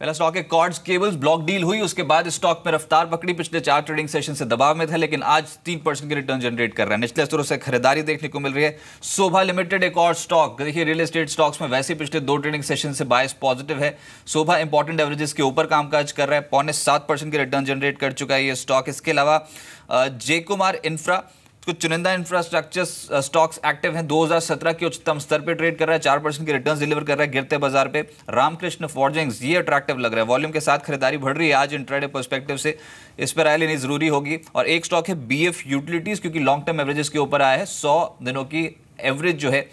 पहला स्टॉक है chords cables block deal हुई उसके बाद स्टॉक में रफ्तार पकड़ी पिछले चार ट्रेडिंग सेशन से दबाव में था लेकिन आज तीन परसेंट के रिटर्न जनरेट कर रहा है निचले स्तरों से खरीदारी देखने को मिल रही है शोभा लिमिटेड एक और स्टॉक देखिए रियल एस्टेट स्टॉक्स में वैसे पिछले दो ट्रेडिंग सेशन से बायस पॉजिटिव है शोभा इंपॉर्टेंट एवरेजेस के ऊपर कामकाज कर रहा है पौने सात परसेंट के रिटर्न जनरेट कर चुका है ये स्टॉक इसके अलावा जे कुमार इंफ्रा कुछ चुनिंदा इंफ्रास्ट्रक्चर स्टॉक्स एक्टिव हैं 2017 के उच्चतम स्तर पे ट्रेड कर रहा है चार परसेंट के रिटर्न डिलीवर कर रहा है गिरते बाजार पे रामकृष्ण फॉर्जिंग्स ये अट्रैक्टिव लग रहा है वॉल्यूम के साथ खरीदारी बढ़ रही है आज इंट्राडे परस्पेक्टिव से इस पर राय लेनी जरूरी होगी और एक स्टॉक है बी यूटिलिटीज़ क्योंकि लॉन्ग टर्म एवरेजेस के ऊपर आया है सौ दिनों की एवरेज जो है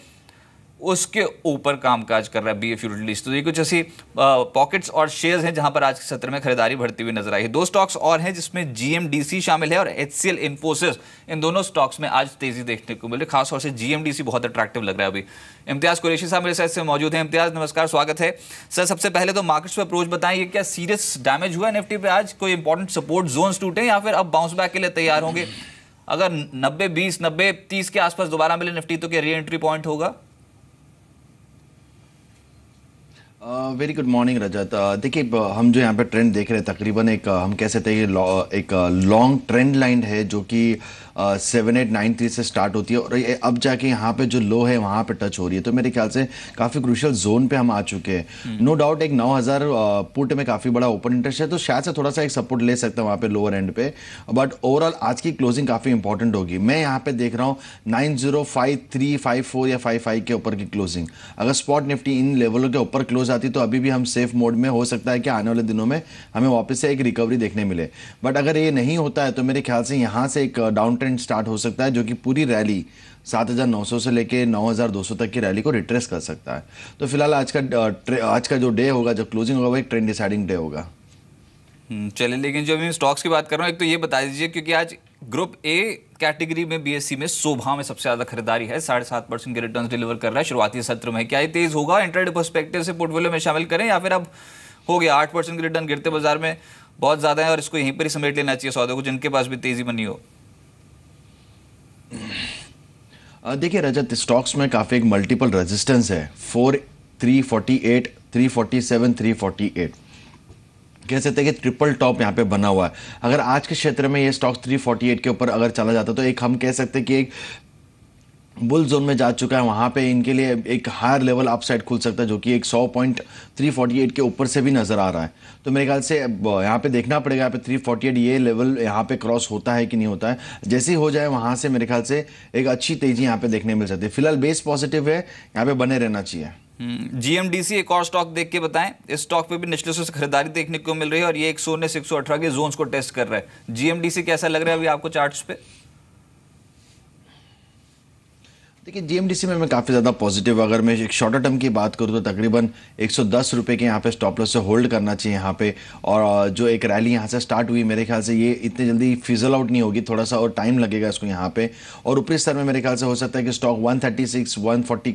उसके ऊपर कामकाज कर रहा है बी एफ यूटिलिटीज तो ये कुछ ऐसी पॉकेट्स और शेयर्स हैं जहां पर आज के सत्र में खरीदारी बढ़ती हुई नजर आई है दो स्टॉक्स और हैं जिसमें जीएमडीसी शामिल है और एल इन्फोसिस इन दोनों स्टॉक्स में आज तेजी देखने को मिल रही है खासतौर से जीएमडीसी बहुत अट्रैक्टिव लग रहा है अभी इम्तियाज कुरेशी साहब मेरे साथ से मौजूद है इम्तियाज नमस्कार स्वागत है सर सबसे पहले तो मार्केट्स पर अप्रोच बताएं ये क्या सीरियस डैमेज हुआ एन पे आज कोई इंपॉर्टेंट सपोर्ट जोन टूटे या फिर अब बाउंस बैक के लिए तैयार होंगे अगर नब्बे बीस नब्बे तीस के आसपास दोबारा मिले निफ्टी तो क्या री एंट्री पॉइंट होगा वेरी गुड मॉर्निंग रजत देखिए हम जो यहाँ पे ट्रेंड देख रहे हैं तकरीबन एक uh, हम कह सकते हैं कि एक लॉन्ग ट्रेंड लाइन है जो कि सेवन एट नाइन थ्री से स्टार्ट होती है और ये अब जाके यहाँ पे जो लो है वहाँ पे टच हो रही है तो मेरे ख्याल से काफ़ी क्रुशियल जोन पे हम आ चुके हैं नो हम्म। डाउट एक नौ हज़ार पुट में काफ़ी बड़ा ओपन इंटरेस्ट है तो शायद से थोड़ा सा एक सपोर्ट ले सकता है वहाँ पे लोअर एंड पे बट ओवरऑल आज की क्लोजिंग काफ़ी इंपॉर्टेंट होगी मैं यहाँ पे देख रहा हूँ nine zero five three five four या फाइव फाइव के ऊपर की क्लोजिंग अगर स्पॉट निफ्टी इन लेवलों के ऊपर क्लोज आती तो अभी भी हम सेफ मोड में हो सकता है कि आने वाले दिनों में हमें वापस से एक रिकवरी देखने मिले बट अगर ये नहीं होता है तो मेरे ख्याल से यहाँ से एक डाउन ट्रेंड ट्रेंड स्टार्ट हो सकता है जो कि पूरी रैली 7,900 से लेके 9,200 तक की रैली को रिट्रेस कर सकता है तो फिलहाल आज का आज का जो डे होगा जब क्लोजिंग होगा वो एक ट्रेंड डिसाइडिंग डे होगा हम्म, चलिए लेकिन जो मैं स्टॉक्स की बात कर रहा हूँ एक तो ये बता दीजिए क्योंकि आज ग्रुप ए कैटेगरी में बीएससी में शोभा में सबसे ज्यादा खरीदारी है साढ़े सात परसेंट के रिटर्न डिलीवर कर रहा है शुरुआती सत्र में क्या ये तेज होगा इंटरनेट परस्पेक्टिव से पोर्टफोलियो में शामिल करें या फिर अब हो गया आठ परसेंट के रिटर्न गिरते बाजार में बहुत ज़्यादा है और इसको यहीं पर ही समेट लेना चाहिए सौदे को जिनके पास भी तेजी बनी हो देखिए रजत स्टॉक्स में काफ़ी एक मल्टीपल रेजिस्टेंस है four three forty eight three forty seven three forty eight कह सकते हैं कि ट्रिपल टॉप यहाँ पे बना हुआ है अगर आज के क्षेत्र में ये स्टॉक 348 के ऊपर अगर चला जाता तो एक हम कह सकते हैं कि एक बुल जोन में जा चुका है वहां पे इनके लिए एक हायर लेवल अपसाइड खुल सकता है जो कि एक सौ पॉइंट थ्री फोर्टी एट के ऊपर से भी नज़र आ रहा है तो मेरे ख्याल से यहाँ पे देखना पड़ेगा यहाँ पे थ्री फोर्टी एट ये लेवल यहाँ पे क्रॉस होता है कि नहीं होता है जैसे ही हो जाए वहां से मेरे ख्याल से एक अच्छी तेज़ी यहाँ पे देखने मिल सकती है फिलहाल बेस पॉजिटिव है यहाँ पे बने रहना चाहिए जीएमडीसी हम्म, एक और स्टॉक देख के बताएं इस स्टॉक पे भी निचले से खरीदारी देखने को मिल रही है और ये एक सौ अठारह के जोन को टेस्ट कर रहा है जीएमडीसी कैसा लग रहा है अभी आपको चार्ट्स पे देखिए जीएमडीसी में मैं काफ़ी ज़्यादा पॉजिटिव अगर मैं एक शॉर्टर टर्म की बात करूँ तो तकरीबन एक सौ दस रुपये के यहाँ पे स्टॉप लॉस से होल्ड करना चाहिए यहाँ पे और जो एक रैली यहाँ से स्टार्ट हुई मेरे ख्याल से ये इतने जल्दी फिजल आउट नहीं होगी थोड़ा सा और टाइम लगेगा इसको यहाँ पे और ऊपरी स्तर में मेरे ख्याल से हो सकता है कि स्टॉक वन थर्टी सिक्स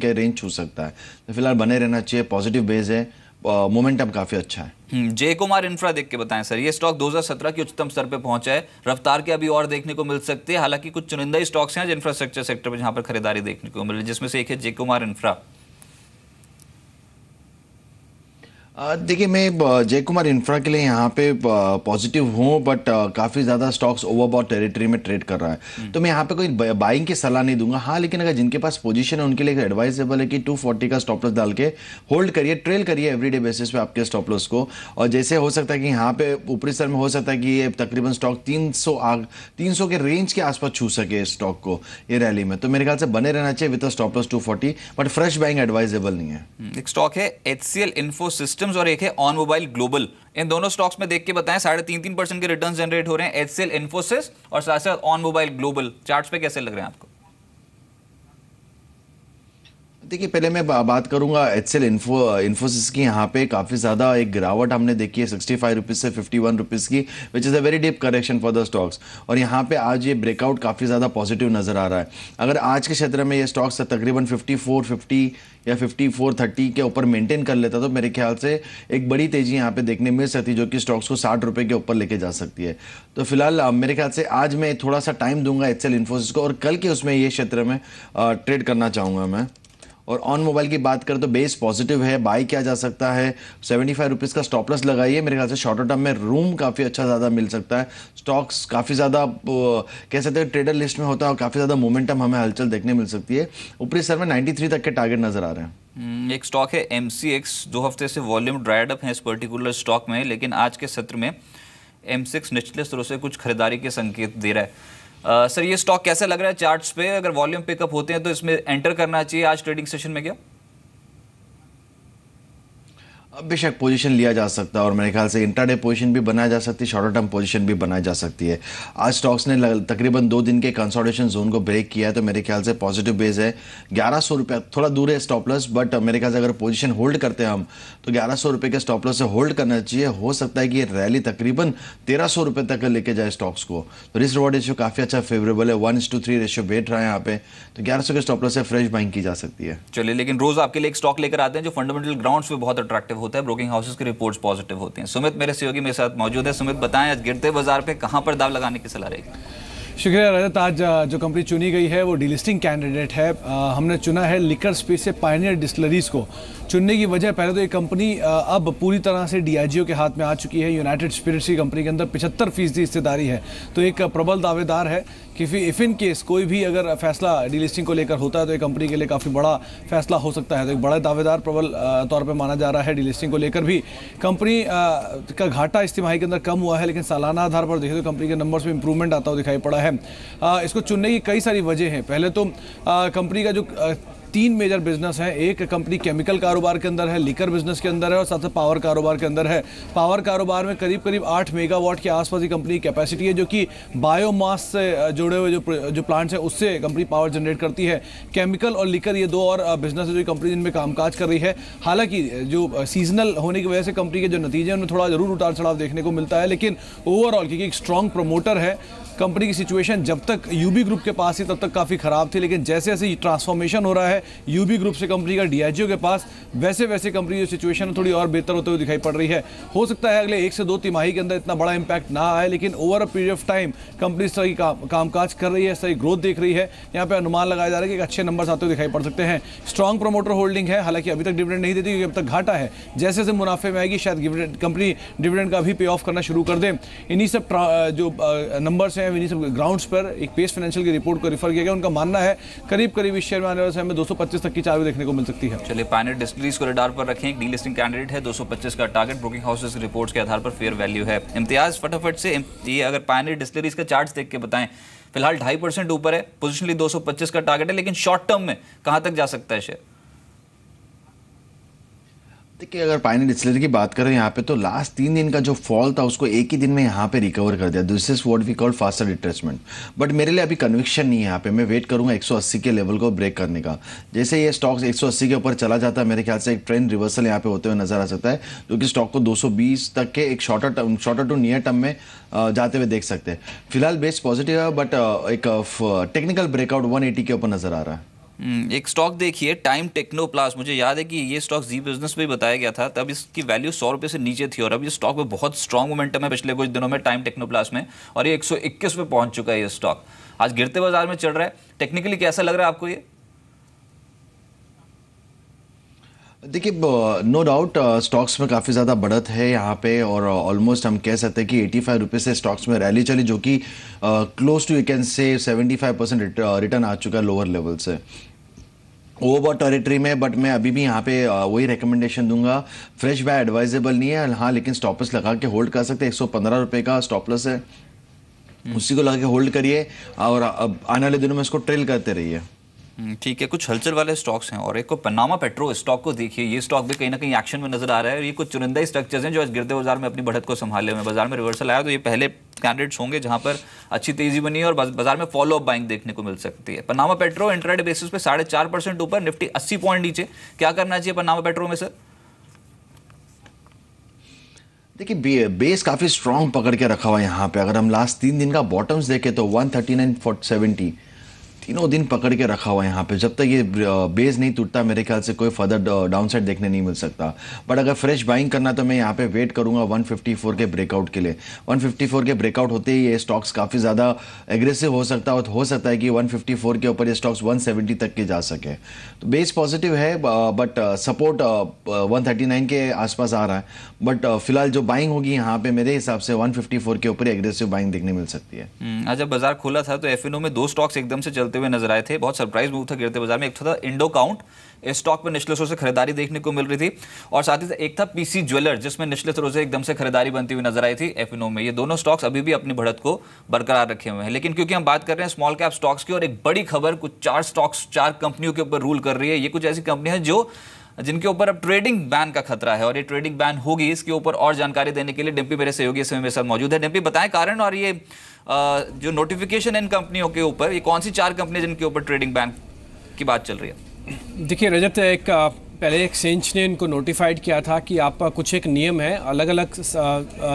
के रेंज छू सकता है तो फिलहाल बने रहना चाहिए पॉजिटिव बेस है मोमेंटम काफ़ी अच्छा है हम्म, जय कुमार इंफ्रा देख के बताएं सर ये स्टॉक 2017 के उच्चतम स्तर पे पहुंचा है रफ्तार के अभी और देखने को मिल सकते हैं हालांकि कुछ चुनिंदा स्टॉक्स हैं जो इंफ्रास्ट्रक्चर सेक्टर में जहां पर खरीदारी देखने को मिल रही है जिसमें से एक है जय कुमार इंफ्रा देखिए मैं जय कुमार इंफ्रा के लिए यहाँ पे पॉजिटिव हूँ बट काफ़ी ज़्यादा स्टॉक्स ओवरबॉट टेरिटरी में ट्रेड कर रहा है हम्म। तो मैं यहाँ पे कोई बाइंग की सलाह नहीं दूंगा हाँ लेकिन अगर जिनके पास पोजीशन है उनके लिए एडवाइजेबल है कि 240 का स्टॉप लॉस डाल के होल्ड करिए ट्रेल करिए एवरीडे बेसिस पे आपके स्टॉप लॉस को और जैसे हो सकता है कि यहाँ पे ऊपरी स्तर में हो सकता है कि ये तकरीबन स्टॉक तीन सौ तीन सौ के रेंज के आसपास छू सके स्टॉक को ये रैली में तो मेरे ख्याल से बने रहना चाहिए with stop loss too but fresh buying advisable नहीं है हम्म, एक स्टॉक है H C info system systems और एक है ऑन मोबाइल ग्लोबल इन दोनों स्टॉक्स में देख के बताएं साढ़े तीन तीन परसेंट के रिटर्न जनरेट हो रहे हैं एच इन्फोसिस और साथ साथ ऑन मोबाइल ग्लोबल चार्ट्स पे कैसे लग रहे हैं आपको देखिए पहले मैं बात करूंगा एचसेल इन्फो इन्फोसिस की यहाँ पे काफ़ी ज़्यादा एक गिरावट हमने देखी है सिक्सटी फाइव रुपीज़ से फिफ्टी वन रुपीज़ की which is a very deep correction for the stocks और यहाँ पे आज ये ब्रेकआउट काफ़ी ज़्यादा पॉजिटिव नज़र आ रहा है अगर आज के क्षेत्र में ये स्टॉक्स तकरीबन फिफ्टी फोर फिफ्टी या फिफ्टी फोर थर्टी के ऊपर मेंटेन कर लेता तो मेरे ख्याल से एक बड़ी तेज़ी यहाँ पे देखने मिल सकती जो कि स्टॉक्स को साठ रुपये के ऊपर लेके जा सकती है तो फिलहाल मेरे ख्याल से आज मैं थोड़ा सा टाइम दूंगा एचसेल इन्फोसिस को और कल के उसमें ये क्षेत्र में ट्रेड करना चाहूँगा मैं और ऑन मोबाइल की बात करें तो बेस पॉजिटिव है बाय किया जा सकता है सेवेंटी फाइव रुपीज़ का स्टॉपलस लगाइए मेरे ख्याल से शॉर्ट टर्म में रूम काफ़ी अच्छा ज़्यादा मिल सकता है स्टॉक्स काफ़ी ज़्यादा कह सकते हैं ट्रेडर लिस्ट में होता है और काफ़ी ज़्यादा मोमेंटम हमें हलचल देखने मिल सकती है ऊपरी सर में नाइन्टी तक के टारगेट नज़र आ रहे हैं हम्म, एक स्टॉक है एम दो हफ्ते से वॉल्यूम ड्राइड अप है इस पर्टिकुलर स्टॉक में लेकिन आज के सत्र में एम सिक्स निचले स्तरों से कुछ खरीदारी के संकेत दे रहा है सर ये स्टॉक कैसा लग रहा है चार्ट्स पे अगर वॉल्यूम पिकअप होते हैं तो इसमें एंटर करना चाहिए आज ट्रेडिंग सेशन में क्या अब बेशक पोजीशन लिया जा सकता है और मेरे ख्याल से इंटरडे पोजीशन भी बनाई जा सकती है शॉर्टर टर्म पोजीशन भी बनाई जा सकती है आज स्टॉक्स ने तकरीबन दो दिन के कंसोलिडेशन जोन को ब्रेक किया है तो मेरे ख्याल से पॉजिटिव बेस है ग्यारह सौ रुपये थोड़ा दूर है स्टॉपलस बट मेरे ख्याल से अगर पोजिशन होल्ड करते हैं हम तो ग्यारह सौ रुपये के स्टॉपलस से होल्ड करना चाहिए हो सकता है कि ये रैली तकरीबन तेरह सौ रुपये तक लेके जाए स्टॉक्स को तो रिस्क रिवॉर्ड रेशियो काफ़ी अच्छा फेवरेबल है वन टू थ्री रेशियो बैठ रहा है यहाँ पे तो ग्यारह सौ के स्टॉपलस से फ्रेश बाइंग की जा सकती है चलिए लेकिन रोज़ आपके लिए एक स्टॉक लेकर आते हैं जो फंडामेंटल ग्राउंड्स पर बहुत अट्रैक्टिव होता है ब्रोकिंग हाउसेस की रिपोर्ट्स पॉजिटिव होते हैं सुमित मेरे सहयोगी मेरे साथ मौजूद है सुमित बताएं आज गिरते बाजार पे कहां पर दाव लगाने की सलाह रहेगी शुक्रिया रजत आज जो कंपनी चुनी गई है वो डिलिस्टिंग कैंडिडेट है आ, हमने चुना है लिकर स्पेस से पायनियर डिस्टलरीज को चुनने की वजह पहले तो ये कंपनी अब पूरी तरह से डी के हाथ में आ चुकी है यूनाइटेड स्पिरिट्स की कंपनी के अंदर 75 फीसदी हिस्सेदारी है तो एक प्रबल दावेदार है कि इफ इन केस कोई भी अगर फैसला डीलिस्टिंग को लेकर होता है तो एक कंपनी के लिए काफ़ी बड़ा फैसला हो सकता है तो एक बड़ा दावेदार प्रबल तौर पर माना जा रहा है डीलिस्टिंग को लेकर भी कंपनी का घाटा इस तिमाही के अंदर कम हुआ है लेकिन सालाना आधार पर देखें तो कंपनी के नंबर्स में इंप्रूवमेंट आता हुआ दिखाई पड़ा है इसको चुनने की कई सारी वजह हैं पहले तो कंपनी का जो तीन मेजर बिजनेस हैं एक कंपनी केमिकल कारोबार के अंदर है लिकर बिजनेस के अंदर है और साथ साथ पावर कारोबार के अंदर है पावर कारोबार में करीब करीब आठ मेगावाट के आसपास की कंपनी कैपेसिटी है जो कि बायोमास से जुड़े हुए जो जो प्लांट्स हैं उससे कंपनी पावर जनरेट करती है केमिकल और लीकर ये दो और बिजनेस है जो कंपनी जिनमें कामकाज कर रही है हालांकि जो सीजनल होने की वजह से कंपनी के जो नतीजे उनमें थोड़ा जरूर उतार चढ़ाव देखने को मिलता है लेकिन ओवरऑल क्योंकि एक स्ट्रॉन्ग प्रमोटर है कंपनी की सिचुएशन जब तक यूबी ग्रुप के पास थी तब तक काफ़ी ख़राब थी लेकिन जैसे जैसे ट्रांसफॉर्मेशन हो रहा है यूबी ग्रुप से कंपनी का डीआईजीओ के पास वैसे वैसे कंपनी की सिचुएशन थोड़ी और बेहतर होते हुए दिखाई पड़ रही है हो सकता है अगले एक से दो तिमाही के अंदर इतना बड़ा इम्पैक्ट ना आए लेकिन over a period of time company इस तरह काम कामकाज कर रही है सही ग्रोथ देख रही है यहाँ पर अनुमान लगाया जा रहा है कि अच्छे नंबर आते हुए दिखाई पड़ सकते हैं स्ट्रॉन्ग प्रोमोटर होल्डिंग है हालांकि अभी तक डिविडेंड नहीं देती क्योंकि अब तक घाटा है जैसे जैसे मुनाफे में आएगी शायद कंपनी डिविडेंड का भी पे ऑफ करना शुरू कर दे इन्हीं सब जो नंबर्स हैं विनीत ग्राउंड्स पर एक पेस फाइनेंशियल की रिपोर्ट को रिफर किया गया उनका मानना है करीब करीब इस शेयर में आने वाले समय में दो तक की चाबी देखने को मिल सकती है चलिए पायनेट डिस्ट्रीज को रेडार पर रखें एक डी लिस्टिंग कैंडिडेट है दो का टारगेट ब्रोकिंग हाउसेज रिपोर्ट के आधार पर फेयर वैल्यू है इम्तियाज फटाफट से ये अगर पायनेट डिस्ट्रीज का चार्ट देख के बताएं फिलहाल ढाई परसेंट ऊपर है पोजिशनली 225 का टारगेट है लेकिन शॉर्ट टर्म में कहां तक जा सकता है शेयर कि अगर पानी डिस्लर की बात करें यहाँ पे तो लास्ट तीन दिन का जो फॉल था उसको एक ही दिन में यहाँ पे रिकवर कर दिया this is what we call faster retracement but मेरे लिए अभी कन्विक्शन नहीं है यहाँ पे मैं वेट करूंगा 180 के लेवल को ब्रेक करने का जैसे ये स्टॉक्स 180 के ऊपर चला जाता है मेरे ख्याल से एक ट्रेंड रिवर्सल यहाँ पे होते हुए नजर आ सकता है जो कि स्टॉक को दो तक के एक shorter term shorter to near term में जाते हुए देख सकते हैं फिलहाल बेस पॉजिटिव है बट एक टेक्निकल ब्रेकआउट वन के ऊपर नजर आ रहा है हम्म, एक स्टॉक देखिए टाइम टेक्नो प्लास मुझे याद है कि ये स्टॉक जी बिजनेस में बताया गया था तब इसकी वैल्यू सौ रुपये से नीचे थी और अब ये स्टॉक में बहुत स्ट्रॉन्ग मोमेंटम है पिछले कुछ दिनों में टाइम प्लास में और ये इक्कीस पे पहुंच चुका है ये स्टॉक आज गिरते बाजार में चल रहा है टेक्निकली कैसा लग रहा है आपको ये देखिए नो डाउट स्टॉक्स में काफ़ी ज़्यादा बढ़त है यहाँ पे और ऑलमोस्ट हम कह सकते हैं कि एटी फाइव रुपीज़ से स्टॉक्स में रैली चली जो कि close to you can say seventy five percent return आ चुका है लोअर लेवल से वो बहुत टेरिटरी में बट मैं अभी भी यहाँ पे वही रिकमेंडेशन दूंगा फ्रेश बाय एडवाइजेबल नहीं है हाँ लेकिन स्टॉपस लगा के होल्ड कर सकते हैं एक सौ पंद्रह रुपये का स्टॉपलस है हम्म। उसी को लगा के होल्ड करिए और अब आने वाले दिनों में इसको ट्रेल करते रहिए हम्म, ठीक है कुछ हलचल वाले स्टॉक्स हैं और एक को पनामा पेट्रो स्टॉक को देखिए ये स्टॉक भी कहीं ना कहीं एक्शन में नजर आ रहा है और ये कुछ चुनिंदा स्ट्रक्चर्स हैं जो आज गिरते बाजार में अपनी बढ़त को संभाले हुए बाजार में रिवर्सल आया तो ये पहले कैंडिडेट्स होंगे जहां पर अच्छी तेजी बनी है और बाजार में फॉलो अप बाइंग देखने को मिल सकती है पनामा पेट्रो इंटरनेट बेसिस पे साढ़े ऊपर निफ्टी अस्सी पॉइंट नीचे क्या करना चाहिए पनामा पेट्रो में सर देखिए बेस काफ़ी स्ट्रांग पकड़ के रखा हुआ है यहाँ पे अगर हम लास्ट तीन दिन का बॉटम्स देखें तो वन थर्टी नाइन सेवेंटी तीनों दिन पकड़ के रखा हुआ है यहाँ पे जब तक ये बेस नहीं टूटता मेरे ख्याल से कोई फर्दर डाउन साइड देखने नहीं मिल सकता बट अगर फ्रेश बाइंग करना तो मैं यहाँ पे वेट करूंगा 154 के ब्रेकआउट के लिए 154 के ब्रेकआउट होते ही ये स्टॉक्स काफ़ी ज़्यादा एग्रेसिव हो सकता है और हो सकता है कि 154 के ऊपर ये स्टॉक्स 170 तक के जा सके तो बेस पॉजिटिव है बट सपोर्ट वन के आसपास आ रहा है बट फिलहाल जो बाइंग होगी यहाँ पे मेरे हिसाब से वन के ऊपर एग्रेसिव बाइंग देखने मिल सकती है जब हम्म, अच्छा, बाजार खुला था तो एफ में दो स्टॉक्स एकदम से चलते करते हुए नजर आए थे बहुत सरप्राइज मूव था गिरते बाजार में एक तो था इंडो काउंट इस स्टॉक में निचले से खरीदारी देखने को मिल रही थी और साथ ही एक था पीसी ज्वेलर जिसमें निचले सरों से एकदम से खरीदारी बनती हुई नजर आई थी एफिनो में ये दोनों स्टॉक्स अभी भी अपनी बढ़त को बरकरार रखे हुए हैं लेकिन क्योंकि हम बात कर रहे हैं स्मॉल कैप स्टॉक्स की और एक बड़ी खबर कुछ चार स्टॉक्स चार कंपनियों के ऊपर रूल कर रही है ये कुछ ऐसी कंपनियां जो जिनके ऊपर अब ट्रेडिंग बैन का खतरा है और ये ट्रेडिंग बैन होगी इसके ऊपर और जानकारी देने के लिए डिम्पी मेरे सहयोगी समय मेरे साथ मौजूद है डिम्पी बताएं कारण और ये जो नोटिफिकेशन इन कंपनियों के ऊपर ये कौन सी चार कंपनी जिनके ऊपर ट्रेडिंग बैन की बात चल रही है देखिए रजत एक पहले एक्सचेंज ने इनको नोटिफाइड किया था कि आप कुछ एक नियम है अलग अलग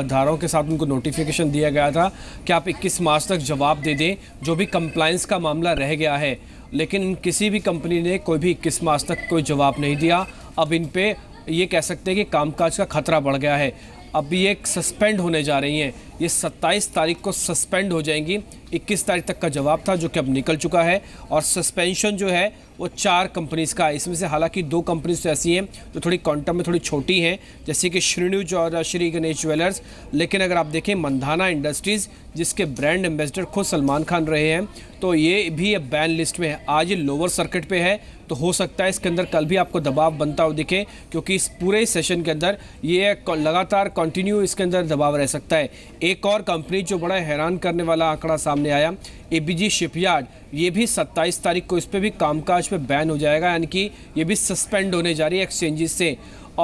धाराओं के साथ उनको नोटिफिकेशन दिया गया था कि आप 21 मार्च तक जवाब दे दें जो भी कंप्लायंस का मामला रह गया है लेकिन किसी भी कंपनी ने कोई भी इक्कीस मार्च तक कोई जवाब नहीं दिया अब इन पर ये कह सकते हैं कि कामकाज का खतरा बढ़ गया है अब ये सस्पेंड होने जा रही हैं ये 27 तारीख को सस्पेंड हो जाएंगी 21 तारीख तक का जवाब था जो कि अब निकल चुका है और सस्पेंशन जो है वो चार कंपनीज़ का इसमें से हालांकि दो कंपनीज तो ऐसी हैं जो थोड़ी क्वांटम में थोड़ी छोटी हैं जैसे कि श्रीनुज और श्री गणेश ज्वेलर्स लेकिन अगर आप देखें मंदाना इंडस्ट्रीज़ जिसके ब्रांड एम्बेसडर खुद सलमान खान रहे हैं तो ये भी अब बैन लिस्ट में है आज ये लोअर सर्किट पर है तो हो सकता है इसके अंदर कल भी आपको दबाव बनता हुआ दिखे क्योंकि इस पूरे सेशन के अंदर ये लगातार कंटिन्यू इसके अंदर दबाव रह सकता है एक और कंपनी जो बड़ा हैरान करने वाला आंकड़ा सामने आया एबीजी शिपयार्ड ये भी 27 तारीख को इस पर भी कामकाज पे बैन हो जाएगा यानी कि ये भी सस्पेंड होने जा रही है एक्सचेंजेस से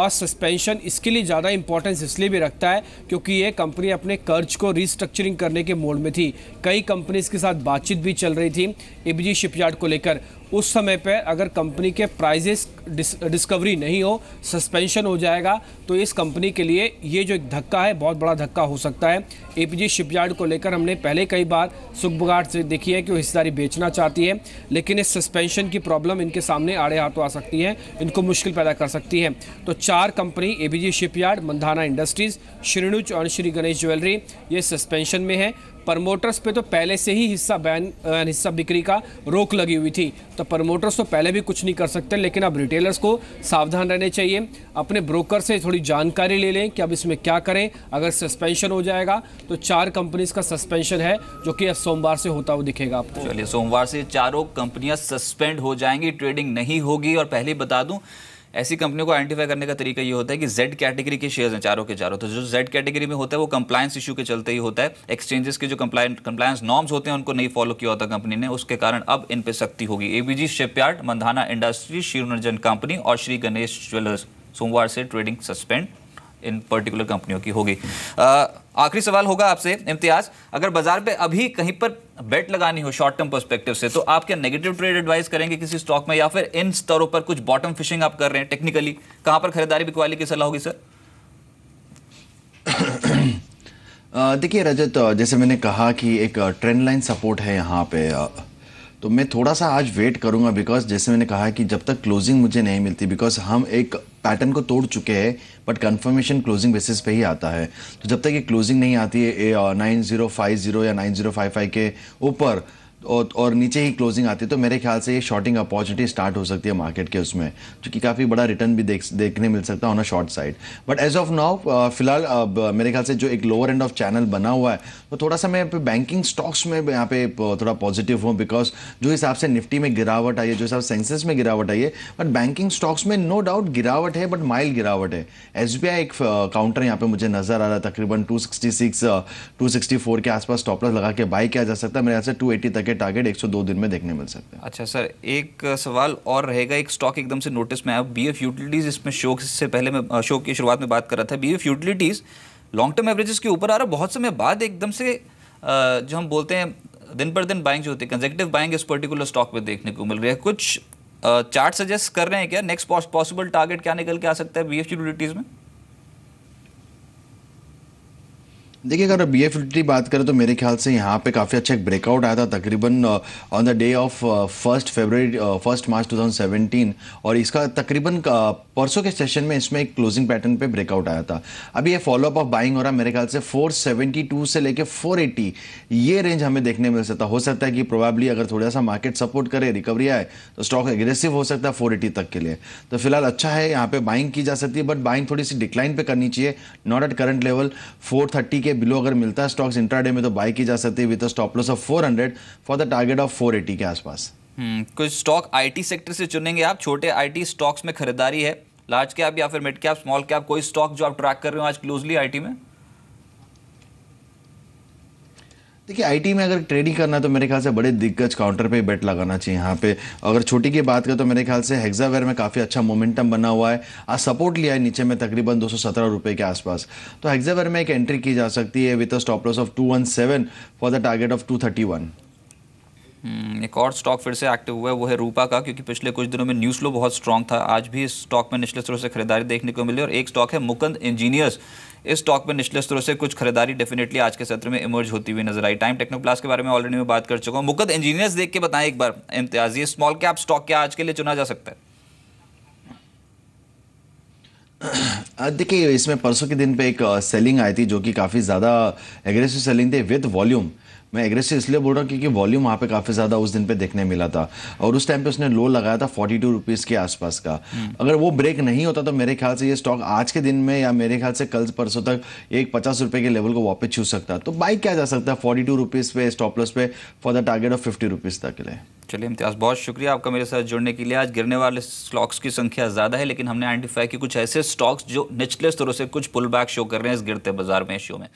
और सस्पेंशन इसके लिए ज़्यादा इंपॉर्टेंस इसलिए भी रखता है क्योंकि ये कंपनी अपने कर्ज को रिस्ट्रक्चरिंग करने के मोड में थी कई कंपनीज के साथ बातचीत भी चल रही थी एबीजी शिपयार्ड को लेकर उस समय पे अगर कंपनी के प्राइजेस डिस, डिस्कवरी नहीं हो सस्पेंशन हो जाएगा तो इस कंपनी के लिए ये जो एक धक्का है बहुत बड़ा धक्का हो सकता है एपीजी शिपयार्ड को लेकर हमने पहले कई बार सुखबगाट से देखी है कि वो हिस्सेदारी बेचना चाहती है लेकिन इस सस्पेंशन की प्रॉब्लम इनके सामने आड़े हाथों आ सकती है इनको मुश्किल पैदा कर सकती है तो चार company A shipyard Mandhana industries श्रीणुच और श्री गणेश ज्वेलरी ये सस्पेंशन में है प्रमोटर्स पे तो पहले से ही हिस्सा बैन हिस्सा बिक्री का रोक लगी हुई थी तो प्रमोटर्स तो पहले भी कुछ नहीं कर सकते लेकिन अब रिटेलर्स को सावधान रहने चाहिए अपने ब्रोकर से थोड़ी जानकारी ले लें कि अब इसमें क्या करें अगर सस्पेंशन हो जाएगा तो चार कंपनीज का सस्पेंशन है जो कि अब सोमवार से होता हुआ दिखेगा आपको चलिए सोमवार से चारों कंपनियाँ सस्पेंड हो जाएंगी ट्रेडिंग नहीं होगी और पहले बता दूँ ऐसी कंपनियों को आइडेंटिफाई करने का तरीका ये होता है कि जेड कैटेगरी के शेयर्स हैं चारों के चारों तो जो जेड कैटेगरी में होता है वो कंप्लायंस इशू के चलते ही होता है एक्सचेंजेस के जो कंप्लायंस नॉर्म्स होते हैं उनको नहीं फॉलो किया होता कंपनी ने उसके कारण अब इन पर सख्ती होगी एबीजी शिपयार्ड मंधाना इंडस्ट्री श्रीनर्जन कंपनी और श्री गणेश ज्वेलर्स सोमवार से ट्रेडिंग सस्पेंड इन पर्टिकुलर कंपनियों की होगी आखिरी सवाल होगा आपसे इम्तियाज अगर बाजार पे अभी कहीं पर बेट लगानी हो शॉर्ट टर्म परस्पेक्टिव से तो आप क्या नेगेटिव ट्रेड एडवाइस करेंगे किसी स्टॉक में या फिर इन स्तरों पर कुछ बॉटम फिशिंग आप कर रहे हैं टेक्निकली कहाँ पर खरीदारी बिकवाली की सलाह होगी सर देखिए रजत जैसे मैंने कहा कि एक ट्रेंड लाइन सपोर्ट है यहाँ पे तो मैं थोड़ा सा आज वेट करूँगा बिकॉज जैसे मैंने कहा कि जब तक क्लोजिंग मुझे नहीं मिलती बिकॉज हम एक पैटर्न को तोड़ चुके हैं बट कंफर्मेशन क्लोजिंग बेसिस पे ही आता है तो जब तक ये क्लोजिंग नहीं आती है नाइन ज़ीरो फाइव ज़ीरो या नाइन ज़ीरो फाइव फाइव के ऊपर और, और नीचे ही क्लोजिंग आती है तो मेरे ख्याल से ये शॉर्टिंग अपॉर्चुनिटी स्टार्ट हो सकती है मार्केट के उसमें क्योंकि काफ़ी बड़ा रिटर्न भी देख देखने मिल सकता है on a short side but as of now फिलहाल uh, मेरे ख्याल से जो एक लोअर एंड ऑफ चैनल बना हुआ है तो थोड़ा सा मैं बैंकिंग स्टॉक्स में यहाँ पे uh, थोड़ा पॉजिटिव हूँ बिकॉज जो हिसाब से निफ्टी में गिरावट आई है जो हिसाब से सेंसेस में गिरावट आई है बट बैंकिंग स्टॉक्स में नो डाउट गिरावट है बट माइल्ड गिरावट है एस एक काउंटर uh, यहाँ पे मुझे नजर आ रहा है तकरीबन टू सिक्सटी के आसपास स्टॉपलस लगा के बाई किया जा सकता है मेरे ख्याल से टू तक टारगेट 102 दिन में देखने मिल सकते हैं अच्छा सर एक सवाल और रहेगा एक स्टॉक एकदम से नोटिस में आया बी एफ यूटिलिटीज़ इसमें शो से पहले मैं शो की शुरुआत में बात कर रहा था B F utilities long term averages के ऊपर आ रहा बहुत समय बाद एकदम से जो हम बोलते हैं दिन पर दिन बाइंग जो होती है कंजेक्टिव बाइंग इस पर्टिकुलर स्टॉक में देखने को मिल रही है कुछ चार्ट सजेस्ट कर रहे हैं क्या नेक्स्ट पॉसिबल टारगेट क्या निकल के आ सकता है बी एफ यूटिलिटीज़ में देखिए अगर बी एफ की बात करें तो मेरे ख्याल से यहाँ पे काफ़ी अच्छा एक ब्रेकआउट आया था तकरीबन on the day of first February first March 2017 और इसका तकरीबन परसों के सेशन में इसमें एक क्लोजिंग पैटर्न पे ब्रेकआउट आया था अभी ये फॉलोअप ऑफ बाइंग हो रहा मेरे ख्याल से 472 से लेके 480 ये रेंज हमें देखने मिल सकता हो सकता है कि प्रोबेबली अगर थोड़ा सा मार्केट सपोर्ट करे रिकवरी आए तो स्टॉक एग्रेसिव हो सकता है फोर तक के लिए तो फिलहाल अच्छा है यहाँ पर बाइंग की जा सकती है बट बाइंग थोड़ी सी डिक्लाइन पर करनी चाहिए not at current level four के बिलो अगर मिलता है स्टॉक्स इंट्राडे में तो बाय की जा सकती है with stop loss of 400 for the target of 480 के आसपास हम्म, कुछ स्टॉक आईटी सेक्टर से चुनेंगे आप छोटे आईटी स्टॉक्स में खरीदारी है लार्ज कैप या फिर मिड कैप स्मॉल कैप कोई स्टॉक जो आप ट्रैक कर रहे हो आज क्लोजली आईटी में देखिए आईटी में अगर ट्रेडिंग करना है तो मेरे ख्याल से बड़े दिग्गज काउंटर पे बेट लगाना चाहिए यहाँ पे अगर छोटी की बात करें तो मेरे ख्याल से हेक्सावेयर में काफ़ी अच्छा मोमेंटम बना हुआ है आज सपोर्ट लिया है नीचे में तकरीबन दो सौ के आसपास तो हेक्सावेयर में एक एंट्री की जा सकती है with a stop loss of two for the target of two hmm, एक और स्टॉक फिर से एक्टिव हुआ है वो है रूपा का क्योंकि पिछले कुछ दिनों में न्यूज फ्लो बहुत स्ट्रॉग था आज भी इस स्टॉक में निचले स्तरों से खरीदारी देखने को मिली और एक स्टॉक है मुकंद इंजीनियर्स इस स्टॉक में निचले स्तरों से कुछ खरीदारी डेफिनेटली आज के सत्र में इमर्ज होती हुई नजर आई टाइम टेक्नोप्लास के बारे में ऑलरेडी मैं बात कर चुका हूँ मुकद इंजीनियर्स देख के बताएं एक बार इम्तियाज ये स्मॉल कैप स्टॉक क्या आज के लिए चुना जा सकता है देखिए इसमें परसों के दिन पे एक सेलिंग आई थी जो कि काफ़ी ज़्यादा एग्रेसिव सेलिंग थी विद वॉल्यूम मैं एग्रेसिव इसलिए बोल रहा हूँ क्योंकि वॉल्यूम वहाँ पे काफ़ी ज़्यादा उस दिन पे देखने मिला था और उस टाइम पे उसने लो लगाया था फोर्टी टू रुपीज़ के आसपास का हम्म। अगर वो ब्रेक नहीं होता तो मेरे ख्याल से ये स्टॉक आज के दिन में या मेरे ख्याल से कल परसों तक एक पचास रुपये के लेवल को वापस छू सकता तो बाइक क्या जा सकता है फोर्टी टू रुपीज़ पे स्टॉपलस पे for the target of fifty rupees तक के लिए चलिए इम्तियाज़ बहुत शुक्रिया आपका मेरे साथ जुड़ने के लिए आज गिरने वाले स्टॉक्स की संख्या ज़्यादा है लेकिन हमने आइडेंटिफाई की कुछ ऐसे स्टॉक्स जो निचले स्तरों से कुछ पुल बैक शो कर रहे हैं इस गिरते बाजार में शो में